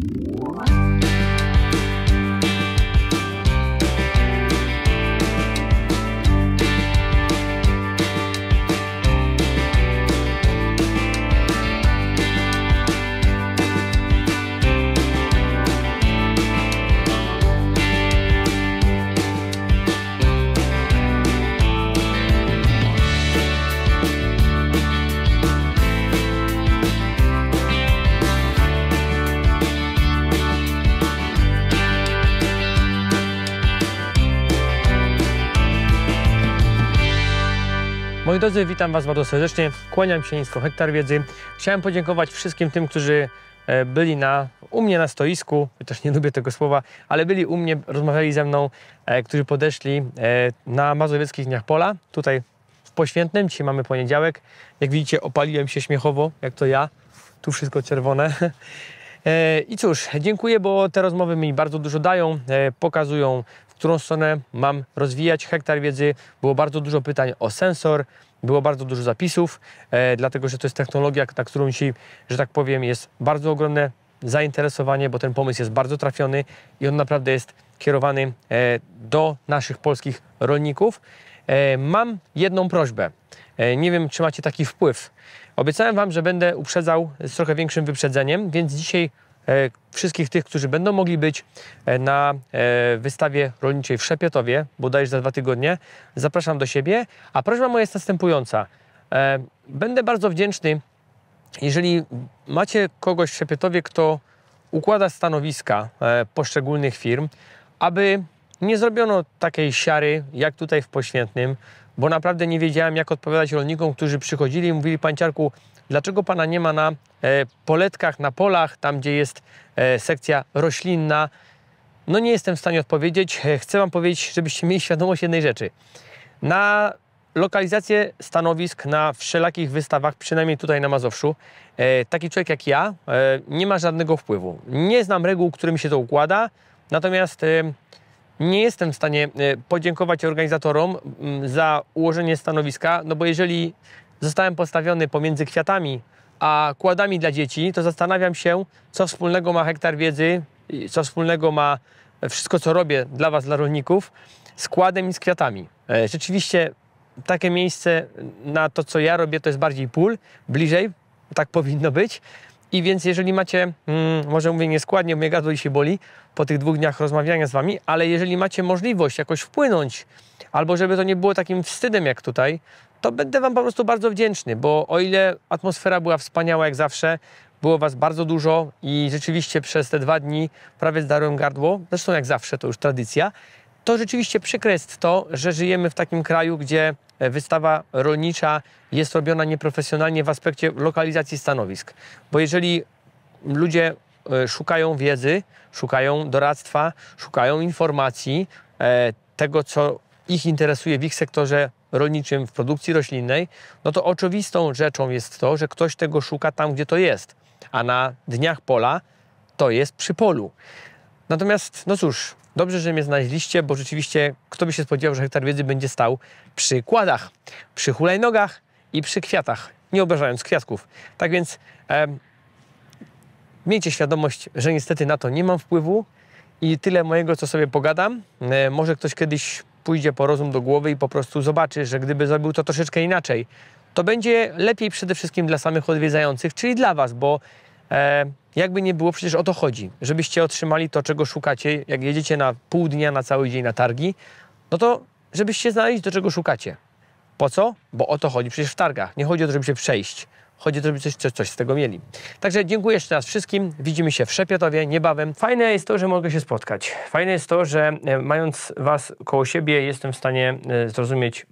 What? drodzy, witam Was bardzo serdecznie. Kłaniam się nisko, hektar wiedzy. Chciałem podziękować wszystkim tym, którzy e, byli na, u mnie na stoisku, chociaż nie lubię tego słowa, ale byli u mnie, rozmawiali ze mną, e, którzy podeszli e, na Mazowieckich Dniach Pola, tutaj w Poświętnym. Dzisiaj mamy poniedziałek. Jak widzicie, opaliłem się śmiechowo, jak to ja. Tu wszystko czerwone. I cóż, dziękuję, bo te rozmowy mi bardzo dużo dają, pokazują w którą stronę mam rozwijać hektar wiedzy. Było bardzo dużo pytań o sensor, było bardzo dużo zapisów, e, dlatego że to jest technologia, na którą dzisiaj, że tak powiem, jest bardzo ogromne zainteresowanie, bo ten pomysł jest bardzo trafiony i on naprawdę jest kierowany e, do naszych polskich rolników. E, mam jedną prośbę. E, nie wiem, czy macie taki wpływ. Obiecałem Wam, że będę uprzedzał z trochę większym wyprzedzeniem, więc dzisiaj E, wszystkich tych, którzy będą mogli być e, na e, wystawie rolniczej w Szepietowie, bodajże za dwa tygodnie. Zapraszam do siebie, a prośba moja jest następująca. Będę bardzo wdzięczny, jeżeli macie kogoś w Szepietowie, kto układa stanowiska poszczególnych firm, aby nie zrobiono takiej siary jak tutaj w Poświętnym, bo naprawdę nie wiedziałem, jak odpowiadać rolnikom, którzy przychodzili i mówili, panciarku, dlaczego Pana nie ma na e, poletkach, na polach, tam gdzie jest e, sekcja roślinna? No nie jestem w stanie odpowiedzieć. E, chcę Wam powiedzieć, żebyście mieli świadomość jednej rzeczy. Na lokalizację stanowisk na wszelakich wystawach, przynajmniej tutaj na Mazowszu, taki człowiek jak ja nie ma żadnego wpływu. Nie znam reguł, którymi się to układa, natomiast nie jestem w stanie podziękować organizatorom za ułożenie stanowiska, no bo jeżeli zostałem postawiony pomiędzy kwiatami a kładami dla dzieci, to zastanawiam się, co wspólnego ma hektar wiedzy, co wspólnego ma wszystko, co robię dla Was, dla rolników, z kładem i z kwiatami. E, rzeczywiście takie miejsce na to, co ja robię, to jest bardziej pól, bliżej, tak powinno być. I więc jeżeli macie, hmm, może mówię nieskładnie, bo mnie gardło się boli po tych dwóch dniach rozmawiania z Wami, ale jeżeli macie możliwość jakoś wpłynąć, albo żeby to nie było takim wstydem jak tutaj, to będę Wam po prostu bardzo wdzięczny, bo o ile atmosfera była wspaniała jak zawsze, było Was bardzo dużo i rzeczywiście przez te dwa dni prawie zdarłem gardło, zresztą jak zawsze, to już tradycja, to rzeczywiście przykre jest to, że żyjemy w takim kraju, gdzie e, wystawa rolnicza jest robiona nieprofesjonalnie w aspekcie lokalizacji stanowisk. Bo jeżeli ludzie e, szukają wiedzy, szukają doradztwa, szukają informacji, e, tego co ich interesuje w ich sektorze rolniczym, w produkcji roślinnej, no to oczywistą rzeczą jest to, że ktoś tego szuka tam, gdzie to jest, a na dniach pola to jest przy polu. Natomiast, no cóż, dobrze, że mnie znaleźliście, bo rzeczywiście kto by się spodziewał, że hektar wiedzy będzie stał przy kładach, przy hulajnogach i przy kwiatach, nie obrażając kwiatków. Tak więc e, miejcie świadomość, że niestety na to nie mam wpływu i tyle mojego, co sobie pogadam. E, może ktoś kiedyś pójdzie po rozum do głowy i po prostu zobaczy, że gdyby zrobił to troszeczkę inaczej, to będzie lepiej przede wszystkim dla samych odwiedzających, czyli dla Was, bo e, jakby nie było, przecież o to chodzi, żebyście otrzymali to, czego szukacie, jak jedziecie na pół dnia, na cały dzień na targi, no to żebyście znaleźli to, czego szukacie. Po co? Bo o to chodzi przecież w targach. Nie chodzi o to, żeby się przejść chodzi, żeby coś, coś, coś z tego mieli. Także dziękuję jeszcze raz wszystkim. Widzimy się w Szepietowie niebawem. Fajne jest to, że mogę się spotkać. Fajne jest to, że e, mając Was koło siebie, jestem w stanie e, zrozumieć,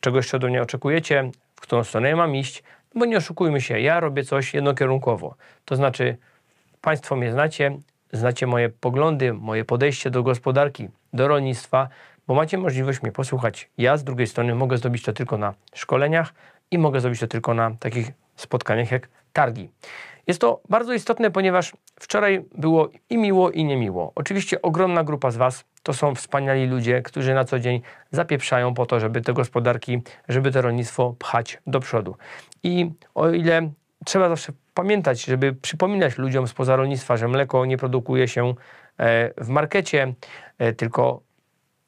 czego jeszcze ode mnie oczekujecie, w którą stronę ja mam iść, bo nie oszukujmy się, ja robię coś jednokierunkowo. To znaczy, Państwo mnie znacie, znacie moje poglądy, moje podejście do gospodarki, do rolnictwa, bo macie możliwość mnie posłuchać. Ja z drugiej strony mogę zrobić to tylko na szkoleniach i mogę zrobić to tylko na takich spotkaniach jak targi. Jest to bardzo istotne, ponieważ wczoraj było i miło, i niemiło. Oczywiście ogromna grupa z Was to są wspaniali ludzie, którzy na co dzień zapieprzają po to, żeby te gospodarki, żeby to rolnictwo pchać do przodu. I o ile trzeba zawsze pamiętać, żeby przypominać ludziom spoza rolnictwa, że mleko nie produkuje się e, w markecie, e, tylko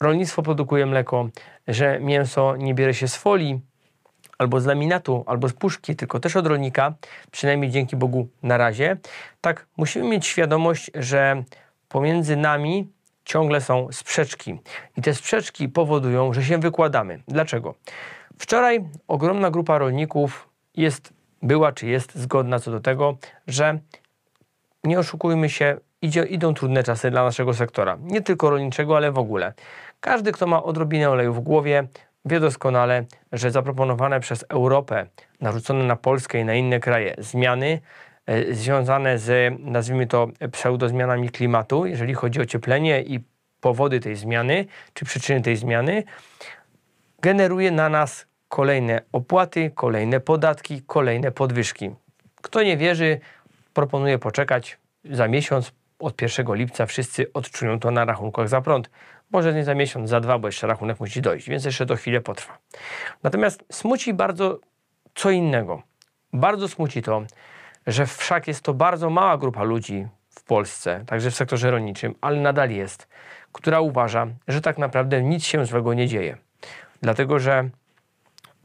rolnictwo produkuje mleko, że mięso nie bierze się z folii, albo z laminatu, albo z puszki, tylko też od rolnika, przynajmniej dzięki Bogu na razie. Tak, musimy mieć świadomość, że pomiędzy nami ciągle są sprzeczki. I te sprzeczki powodują, że się wykładamy. Dlaczego? Wczoraj ogromna grupa rolników jest, była czy jest zgodna co do tego, że nie oszukujmy się, idzie, idą trudne czasy dla naszego sektora. Nie tylko rolniczego, ale w ogóle. Każdy, kto ma odrobinę oleju w głowie, Wie doskonale, że zaproponowane przez Europę, narzucone na Polskę i na inne kraje zmiany e, związane z, nazwijmy to, pseudozmianami klimatu, jeżeli chodzi o cieplenie i powody tej zmiany, czy przyczyny tej zmiany, generuje na nas kolejne opłaty, kolejne podatki, kolejne podwyżki. Kto nie wierzy, proponuję poczekać za miesiąc, od 1 lipca wszyscy odczują to na rachunkach za prąd. Może nie za miesiąc, za dwa, bo jeszcze rachunek musi dojść, więc jeszcze to chwilę potrwa. Natomiast smuci bardzo co innego. Bardzo smuci to, że wszak jest to bardzo mała grupa ludzi w Polsce, także w sektorze rolniczym, ale nadal jest, która uważa, że tak naprawdę nic się złego nie dzieje. Dlatego, że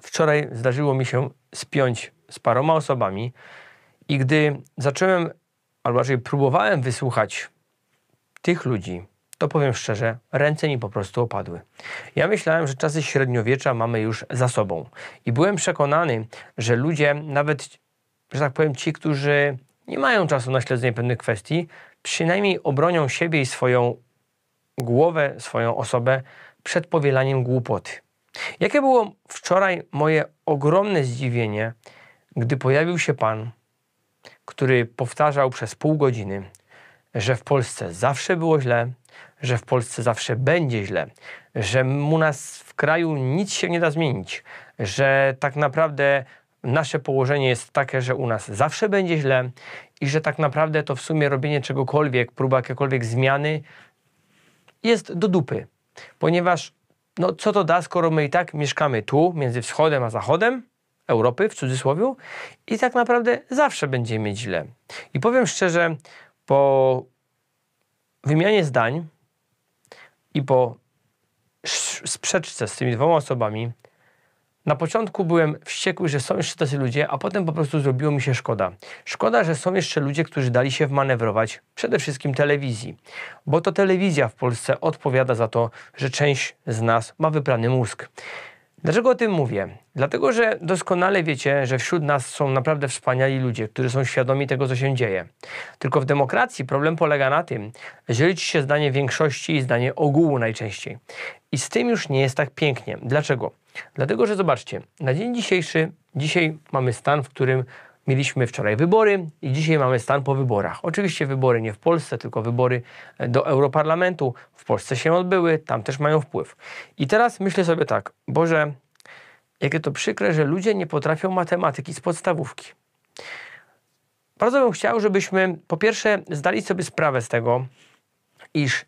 wczoraj zdarzyło mi się spiąć z paroma osobami i gdy zacząłem albo raczej próbowałem wysłuchać tych ludzi, to powiem szczerze, ręce mi po prostu opadły. Ja myślałem, że czasy średniowiecza mamy już za sobą. I byłem przekonany, że ludzie, nawet, że tak powiem, ci, którzy nie mają czasu na śledzenie pewnych kwestii, przynajmniej obronią siebie i swoją głowę, swoją osobę przed powielaniem głupoty. Jakie było wczoraj moje ogromne zdziwienie, gdy pojawił się pan który powtarzał przez pół godziny, że w Polsce zawsze było źle, że w Polsce zawsze będzie źle, że u nas w kraju nic się nie da zmienić, że tak naprawdę nasze położenie jest takie, że u nas zawsze będzie źle i że tak naprawdę to w sumie robienie czegokolwiek, próba jakiejkolwiek zmiany jest do dupy, ponieważ no co to da, skoro my i tak mieszkamy tu, między wschodem a zachodem, Europy w cudzysłowie i tak naprawdę zawsze będzie mieć źle. I powiem szczerze, po wymianie zdań i po sprzeczce z tymi dwoma osobami, na początku byłem wściekły, że są jeszcze tacy ludzie, a potem po prostu zrobiło mi się szkoda. Szkoda, że są jeszcze ludzie, którzy dali się wmanewrować, przede wszystkim telewizji, bo to telewizja w Polsce odpowiada za to, że część z nas ma wyprany mózg. Dlaczego o tym mówię? Dlatego, że doskonale wiecie, że wśród nas są naprawdę wspaniali ludzie, którzy są świadomi tego, co się dzieje. Tylko w demokracji problem polega na tym, że liczy się zdanie większości i zdanie ogółu najczęściej. I z tym już nie jest tak pięknie. Dlaczego? Dlatego, że zobaczcie, na dzień dzisiejszy, dzisiaj mamy stan, w którym Mieliśmy wczoraj wybory i dzisiaj mamy stan po wyborach. Oczywiście wybory nie w Polsce, tylko wybory e, do Europarlamentu. W Polsce się odbyły, tam też mają wpływ. I teraz myślę sobie tak, Boże, jakie to przykre, że ludzie nie potrafią matematyki z podstawówki. Bardzo bym chciał, żebyśmy po pierwsze zdali sobie sprawę z tego, iż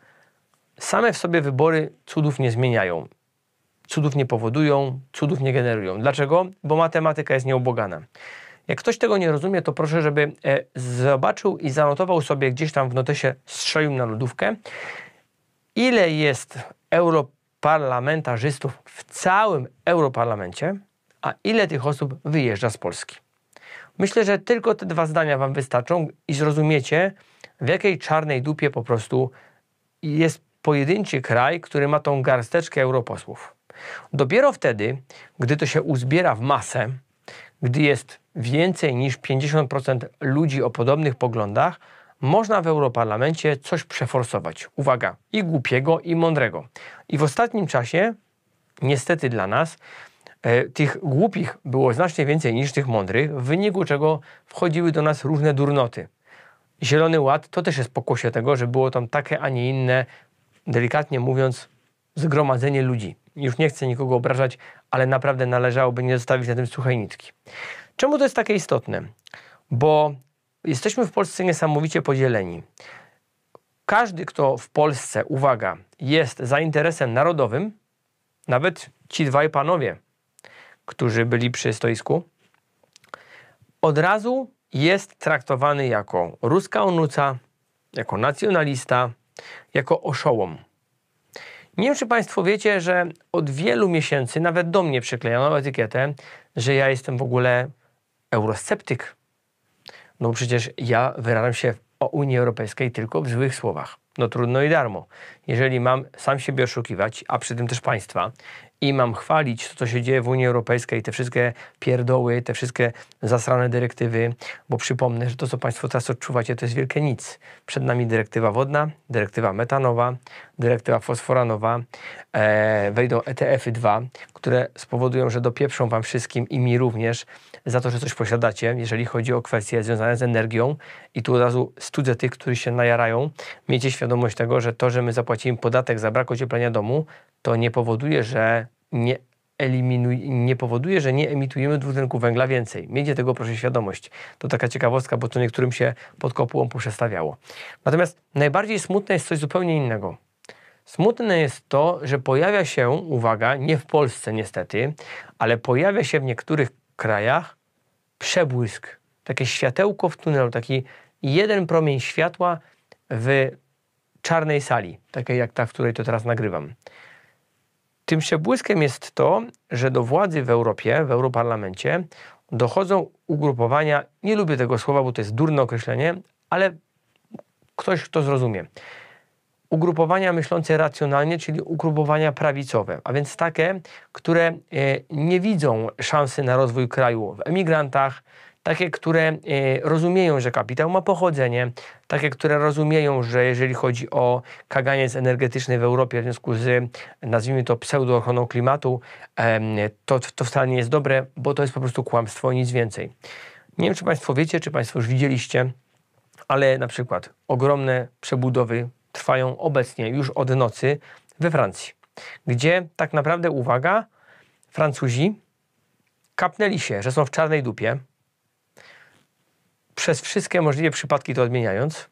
same w sobie wybory cudów nie zmieniają. Cudów nie powodują, cudów nie generują. Dlaczego? Bo matematyka jest nieubogana. Jak ktoś tego nie rozumie, to proszę, żeby e, zobaczył i zanotował sobie gdzieś tam w notesie strzelił na lodówkę, ile jest europarlamentarzystów w całym europarlamencie, a ile tych osób wyjeżdża z Polski. Myślę, że tylko te dwa zdania Wam wystarczą i zrozumiecie, w jakiej czarnej dupie po prostu jest pojedynczy kraj, który ma tą garsteczkę europosłów. Dopiero wtedy, gdy to się uzbiera w masę, gdy jest więcej niż 50% ludzi o podobnych poglądach, można w Europarlamencie coś przeforsować. Uwaga, i głupiego, i mądrego. I w ostatnim czasie, niestety dla nas, e, tych głupich było znacznie więcej niż tych mądrych, w wyniku czego wchodziły do nas różne durnoty. Zielony Ład to też jest pokłosie tego, że było tam takie, a nie inne, delikatnie mówiąc, zgromadzenie ludzi. Już nie chcę nikogo obrażać, ale naprawdę należałoby nie zostawić na tym suchej nitki. Czemu to jest takie istotne? Bo jesteśmy w Polsce niesamowicie podzieleni. Każdy, kto w Polsce, uwaga, jest za interesem narodowym, nawet ci dwaj panowie, którzy byli przy stoisku, od razu jest traktowany jako ruska onuca, jako nacjonalista, jako oszołom. Nie wiem, czy Państwo wiecie, że od wielu miesięcy nawet do mnie przyklejano etykietę, że ja jestem w ogóle eurosceptyk. No przecież ja wyrażam się o Unii Europejskiej tylko w złych słowach. No trudno i darmo. Jeżeli mam sam siebie oszukiwać, a przy tym też państwa, i mam chwalić to, co się dzieje w Unii Europejskiej, te wszystkie pierdoły, te wszystkie zasrane dyrektywy, bo przypomnę, że to, co Państwo teraz odczuwacie, to jest wielkie nic. Przed nami dyrektywa wodna, dyrektywa metanowa, dyrektywa fosforanowa, e, wejdą ETF-y 2, które spowodują, że dopieprzą Wam wszystkim i mi również za to, że coś posiadacie, jeżeli chodzi o kwestie związane z energią. I tu od razu studzę tych, którzy się najarają. Miejcie świadomość tego, że to, że my zapłacimy podatek za brak ocieplenia domu, to nie powoduje, że nie eliminuje, nie powoduje, że nie emitujemy dwutlenku węgla więcej. Miejcie tego proszę świadomość. To taka ciekawostka, bo to niektórym się pod kopułą poprzestawiało. Natomiast najbardziej smutne jest coś zupełnie innego. Smutne jest to, że pojawia się, uwaga, nie w Polsce niestety, ale pojawia się w niektórych krajach przebłysk, takie światełko w tunelu, taki jeden promień światła w czarnej sali, takiej jak ta, w której to teraz nagrywam. Tym przebłyskiem jest to, że do władzy w Europie, w Europarlamencie dochodzą ugrupowania, nie lubię tego słowa, bo to jest durne określenie, ale ktoś, to zrozumie ugrupowania myślące racjonalnie, czyli ugrupowania prawicowe, a więc takie, które e, nie widzą szansy na rozwój kraju w emigrantach, takie, które e, rozumieją, że kapitał ma pochodzenie, takie, które rozumieją, że jeżeli chodzi o kaganiec energetyczny w Europie w związku z, nazwijmy to, pseudoochroną klimatu, to, to wcale nie jest dobre, bo to jest po prostu kłamstwo, nic więcej. Nie wiem, czy Państwo wiecie, czy Państwo już widzieliście, ale na przykład ogromne przebudowy trwają obecnie już od nocy we Francji, gdzie tak naprawdę, uwaga, Francuzi kapnęli się, że są w czarnej dupie, przez wszystkie możliwe przypadki to odmieniając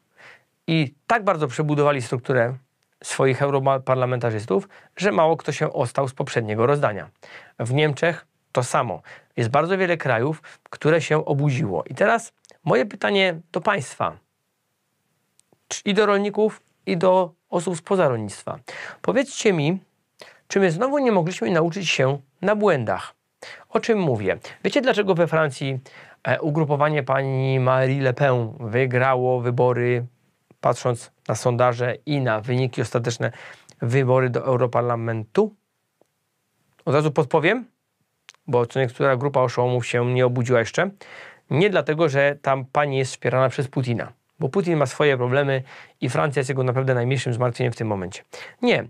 i tak bardzo przebudowali strukturę swoich europarlamentarzystów, że mało kto się ostał z poprzedniego rozdania. W Niemczech to samo. Jest bardzo wiele krajów, które się obudziło. I teraz moje pytanie do Państwa i do rolników, i do osób spoza rolnictwa. Powiedzcie mi, czy my znowu nie mogliśmy nauczyć się na błędach? O czym mówię? Wiecie, dlaczego we Francji e, ugrupowanie pani Marie Le Pen wygrało wybory, patrząc na sondaże i na wyniki ostateczne wybory do Europarlamentu? Od razu podpowiem, bo co niektóra grupa oszołomów się nie obudziła jeszcze. Nie dlatego, że tam pani jest wspierana przez Putina bo Putin ma swoje problemy i Francja jest jego naprawdę najmniejszym zmartwieniem w tym momencie. Nie.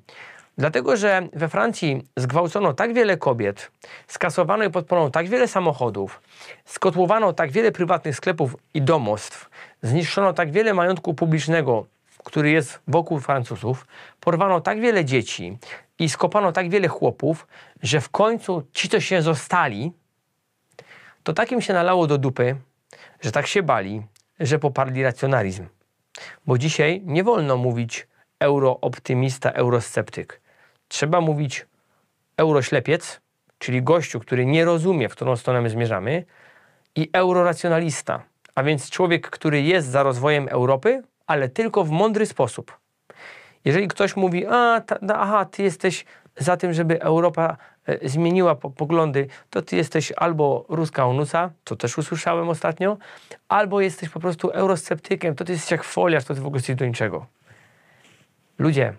Dlatego, że we Francji zgwałcono tak wiele kobiet, skasowano i podpalono tak wiele samochodów, skotłowano tak wiele prywatnych sklepów i domostw, zniszczono tak wiele majątku publicznego, który jest wokół Francuzów, porwano tak wiele dzieci i skopano tak wiele chłopów, że w końcu ci, co się zostali, to takim się nalało do dupy, że tak się bali, że poparli racjonalizm. Bo dzisiaj nie wolno mówić eurooptymista, eurosceptyk. Trzeba mówić euroślepiec, czyli gościu, który nie rozumie, w którą stronę my zmierzamy, i euroracjonalista, a więc człowiek, który jest za rozwojem Europy, ale tylko w mądry sposób. Jeżeli ktoś mówi, a, ta, no, aha, ty jesteś za tym, żeby Europa e, zmieniła poglądy, to ty jesteś albo ruska onusa, co też usłyszałem ostatnio, albo jesteś po prostu eurosceptykiem, to ty jesteś jak foliarz, to ty w ogóle jesteś do niczego. Ludzie,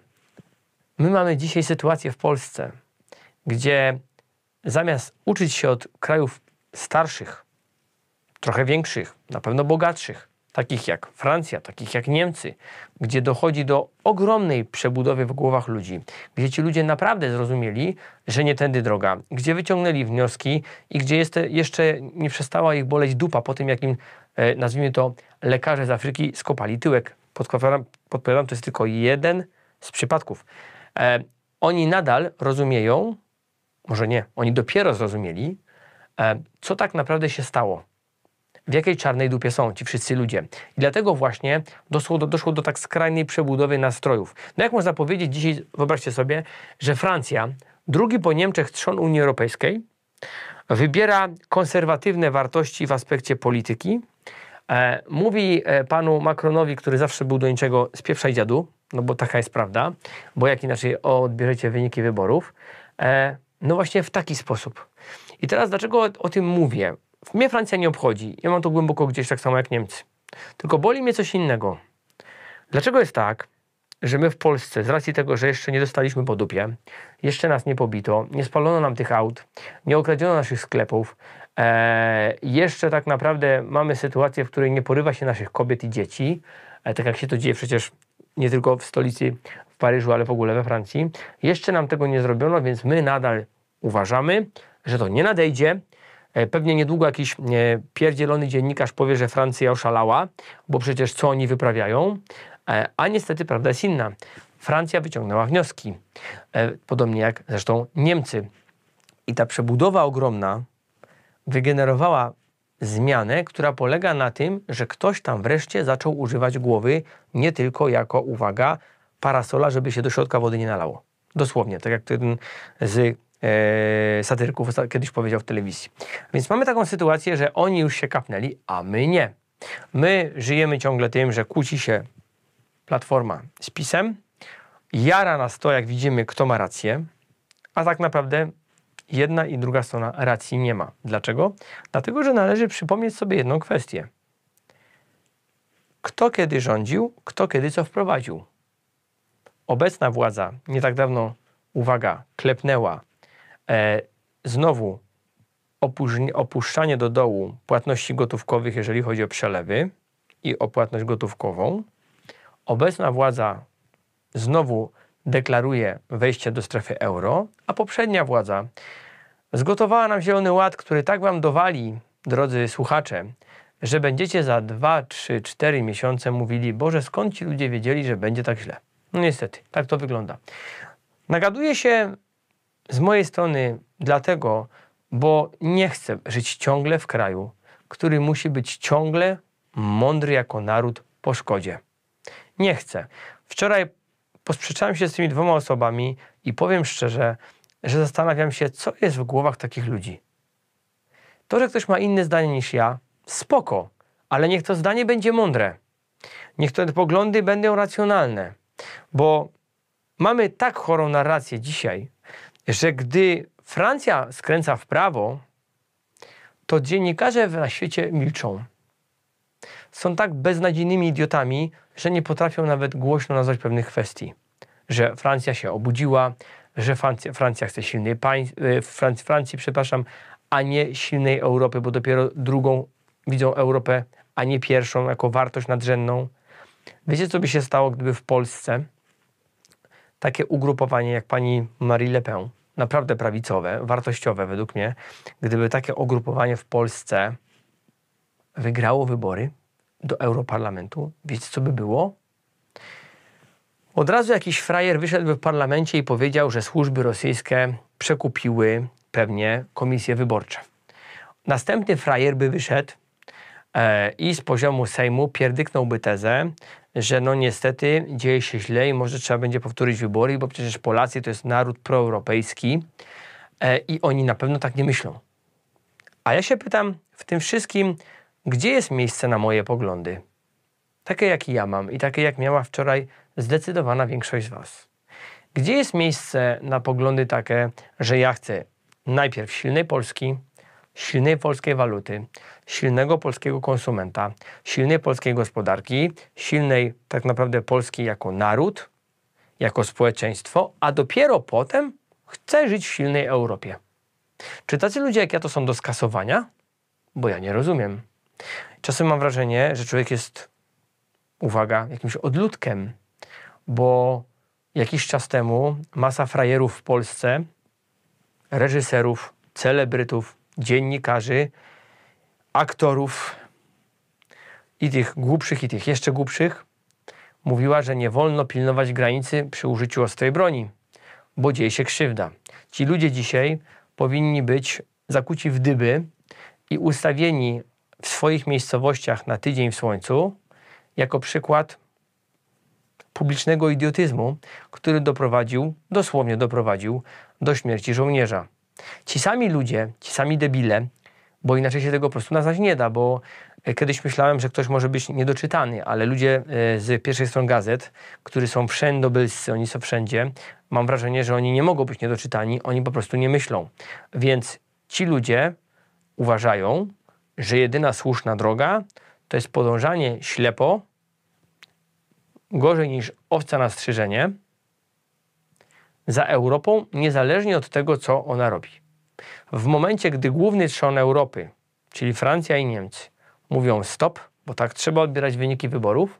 my mamy dzisiaj sytuację w Polsce, gdzie zamiast uczyć się od krajów starszych, trochę większych, na pewno bogatszych, takich jak Francja, takich jak Niemcy, gdzie dochodzi do ogromnej przebudowy w głowach ludzi, gdzie ci ludzie naprawdę zrozumieli, że nie tędy droga, gdzie wyciągnęli wnioski i gdzie jest, jeszcze nie przestała ich boleć dupa po tym, jakim e, nazwijmy to lekarze z Afryki skopali tyłek. Podpowiadam, podpowiadam to jest tylko jeden z przypadków. E, oni nadal rozumieją, może nie, oni dopiero zrozumieli, e, co tak naprawdę się stało w jakiej czarnej dupie są ci wszyscy ludzie. I dlatego właśnie doszło do, doszło do tak skrajnej przebudowy nastrojów. No jak można powiedzieć dzisiaj, wyobraźcie sobie, że Francja, drugi po Niemczech trzon Unii Europejskiej, wybiera konserwatywne wartości w aspekcie polityki. E, mówi e, panu Macronowi, który zawsze był do niczego z pierwszej dziadu, no bo taka jest prawda, bo jak inaczej odbierzecie wyniki wyborów. E, no właśnie w taki sposób. I teraz dlaczego o tym mówię? Mnie Francja nie obchodzi. Ja mam to głęboko gdzieś tak samo jak Niemcy. Tylko boli mnie coś innego. Dlaczego jest tak, że my w Polsce, z racji tego, że jeszcze nie dostaliśmy po dupie, jeszcze nas nie pobito, nie spalono nam tych aut, nie okradziono naszych sklepów, e, jeszcze tak naprawdę mamy sytuację, w której nie porywa się naszych kobiet i dzieci, e, tak jak się to dzieje przecież nie tylko w stolicy w Paryżu, ale w ogóle we Francji. Jeszcze nam tego nie zrobiono, więc my nadal uważamy, że to nie nadejdzie, E, pewnie niedługo jakiś e, pierdzielony dziennikarz powie, że Francja oszalała, bo przecież co oni wyprawiają? E, a niestety prawda jest inna. Francja wyciągnęła wnioski, podobnie jak zresztą Niemcy. I ta przebudowa ogromna wygenerowała zmianę, która polega na tym, że ktoś tam wreszcie zaczął używać głowy nie tylko jako, uwaga, parasola, żeby się do środka wody nie nalało. Dosłownie, tak jak ten z E, satyrków kiedyś powiedział w telewizji. Więc mamy taką sytuację, że oni już się kapnęli, a my nie. My żyjemy ciągle tym, że kłóci się Platforma z PiSem, jara nas to, jak widzimy, kto ma rację, a tak naprawdę jedna i druga strona racji nie ma. Dlaczego? Dlatego, że należy przypomnieć sobie jedną kwestię. Kto kiedy rządził, kto kiedy co wprowadził. Obecna władza nie tak dawno, uwaga, klepnęła E, znowu opuszczanie do dołu płatności gotówkowych, jeżeli chodzi o przelewy i o płatność gotówkową. Obecna władza znowu deklaruje wejście do strefy euro, a poprzednia władza zgotowała nam Zielony Ład, który tak wam dowali, drodzy słuchacze, że będziecie za 2, 3, 4 miesiące mówili, Boże, skąd ci ludzie wiedzieli, że będzie tak źle? No niestety, tak to wygląda. Nagaduje się z mojej strony dlatego, bo nie chcę żyć ciągle w kraju, który musi być ciągle mądry jako naród po szkodzie. Nie chcę. Wczoraj posprzeczałem się z tymi dwoma osobami i powiem szczerze, że zastanawiam się, co jest w głowach takich ludzi. To, że ktoś ma inne zdanie niż ja, spoko, ale niech to zdanie będzie mądre. Niech te poglądy będą racjonalne, bo mamy tak chorą narrację dzisiaj, że gdy Francja skręca w prawo, to dziennikarze na świecie milczą. Są tak beznadziejnymi idiotami, że nie potrafią nawet głośno nazwać pewnych kwestii. Że Francja się obudziła, że Francja, Francja chce silnej pań, y, Francji, przepraszam, a nie silnej Europy, bo dopiero drugą widzą Europę, a nie pierwszą jako wartość nadrzędną. Wiecie, co by się stało, gdyby w Polsce takie ugrupowanie jak pani Marie Le Pen, naprawdę prawicowe, wartościowe według mnie, gdyby takie ugrupowanie w Polsce wygrało wybory do Europarlamentu, wiecie co by było? Od razu jakiś frajer wyszedłby w parlamencie i powiedział, że służby rosyjskie przekupiły pewnie komisje wyborcze. Następny frajer by wyszedł e, i z poziomu Sejmu pierdyknąłby tezę, że no niestety dzieje się źle i może trzeba będzie powtórzyć wybory, bo przecież Polacy to jest naród proeuropejski e, i oni na pewno tak nie myślą. A ja się pytam w tym wszystkim, gdzie jest miejsce na moje poglądy? Takie, jakie ja mam i takie, jak miała wczoraj zdecydowana większość z Was. Gdzie jest miejsce na poglądy takie, że ja chcę najpierw silnej Polski, silnej polskiej waluty, silnego polskiego konsumenta, silnej polskiej gospodarki, silnej tak naprawdę Polski jako naród, jako społeczeństwo, a dopiero potem chce żyć w silnej Europie. Czy tacy ludzie jak ja to są do skasowania? Bo ja nie rozumiem. Czasem mam wrażenie, że człowiek jest, uwaga, jakimś odludkiem, bo jakiś czas temu masa frajerów w Polsce, reżyserów, celebrytów, dziennikarzy, aktorów i tych głupszych, i tych jeszcze głupszych, mówiła, że nie wolno pilnować granicy przy użyciu ostrej broni, bo dzieje się krzywda. Ci ludzie dzisiaj powinni być zakuci w dyby i ustawieni w swoich miejscowościach na tydzień w słońcu jako przykład publicznego idiotyzmu, który doprowadził, dosłownie doprowadził do śmierci żołnierza. Ci sami ludzie, ci sami debile, bo inaczej się tego po prostu nazwać nie da, bo e, kiedyś myślałem, że ktoś może być niedoczytany, ale ludzie e, z pierwszej strony gazet, którzy są wszędobylscy, oni są wszędzie, mam wrażenie, że oni nie mogą być niedoczytani, oni po prostu nie myślą. Więc ci ludzie uważają, że jedyna słuszna droga to jest podążanie ślepo, gorzej niż owca na strzyżenie, za Europą, niezależnie od tego, co ona robi. W momencie, gdy główny trzon Europy, czyli Francja i Niemcy, mówią stop, bo tak trzeba odbierać wyniki wyborów,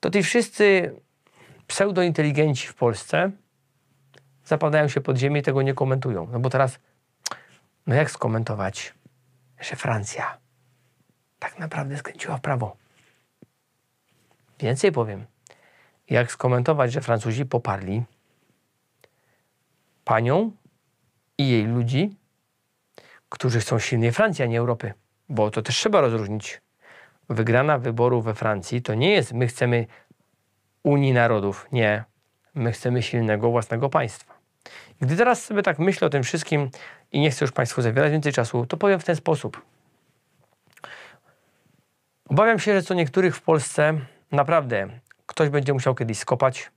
to ci wszyscy pseudointeligenci w Polsce zapadają się pod ziemię i tego nie komentują. No bo teraz, no jak skomentować, że Francja tak naprawdę skręciła w prawo? Więcej powiem. Jak skomentować, że Francuzi poparli panią i jej ludzi, którzy chcą silnej Francji, a nie Europy. Bo to też trzeba rozróżnić. Wygrana wyborów we Francji to nie jest my chcemy Unii Narodów. Nie. My chcemy silnego własnego państwa. Gdy teraz sobie tak myślę o tym wszystkim i nie chcę już Państwu zawierać więcej czasu, to powiem w ten sposób. Obawiam się, że co niektórych w Polsce naprawdę ktoś będzie musiał kiedyś skopać,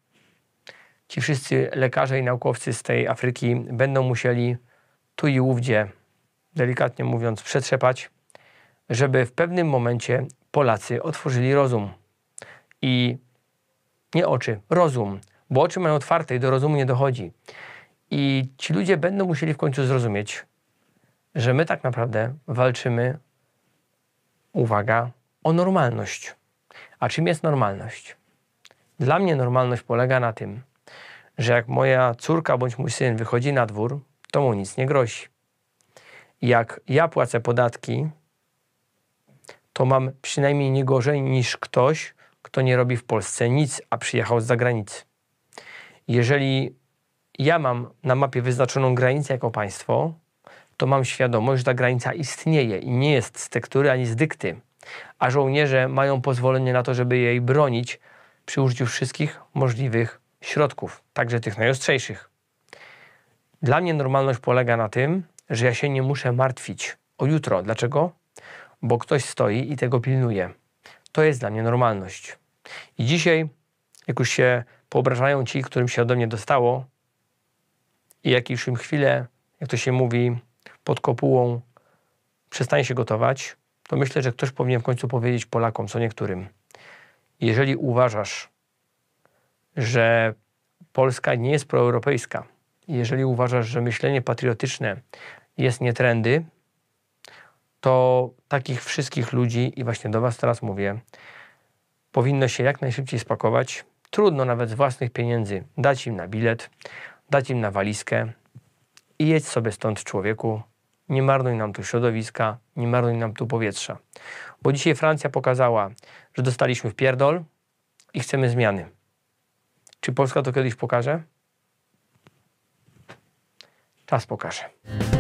ci wszyscy lekarze i naukowcy z tej Afryki będą musieli tu i ówdzie, delikatnie mówiąc, przetrzepać, żeby w pewnym momencie Polacy otworzyli rozum. I nie oczy, rozum, bo oczy mają otwarte i do rozumu nie dochodzi. I ci ludzie będą musieli w końcu zrozumieć, że my tak naprawdę walczymy, uwaga, o normalność. A czym jest normalność? Dla mnie normalność polega na tym, że jak moja córka bądź mój syn wychodzi na dwór, to mu nic nie grozi. Jak ja płacę podatki, to mam przynajmniej nie gorzej niż ktoś, kto nie robi w Polsce nic, a przyjechał z zagranicy. Jeżeli ja mam na mapie wyznaczoną granicę jako państwo, to mam świadomość, że ta granica istnieje i nie jest z tektury ani z dykty, a żołnierze mają pozwolenie na to, żeby jej bronić przy użyciu wszystkich możliwych środków, także tych najostrzejszych. Dla mnie normalność polega na tym, że ja się nie muszę martwić o jutro. Dlaczego? Bo ktoś stoi i tego pilnuje. To jest dla mnie normalność. I dzisiaj, jak już się poobrażają ci, którym się ode mnie dostało, i jak już im chwilę, jak to się mówi, pod kopułą przestanie się gotować, to myślę, że ktoś powinien w końcu powiedzieć Polakom, co niektórym. Jeżeli uważasz, że Polska nie jest proeuropejska. Jeżeli uważasz, że myślenie patriotyczne jest nie trendy, to takich wszystkich ludzi, i właśnie do Was teraz mówię, powinno się jak najszybciej spakować. Trudno nawet z własnych pieniędzy dać im na bilet, dać im na walizkę i jedź sobie stąd, człowieku. Nie marnuj nam tu środowiska, nie marnuj nam tu powietrza. Bo dzisiaj Francja pokazała, że dostaliśmy w pierdol i chcemy zmiany. Czy Polska to kiedyś pokaże? Czas pokaże.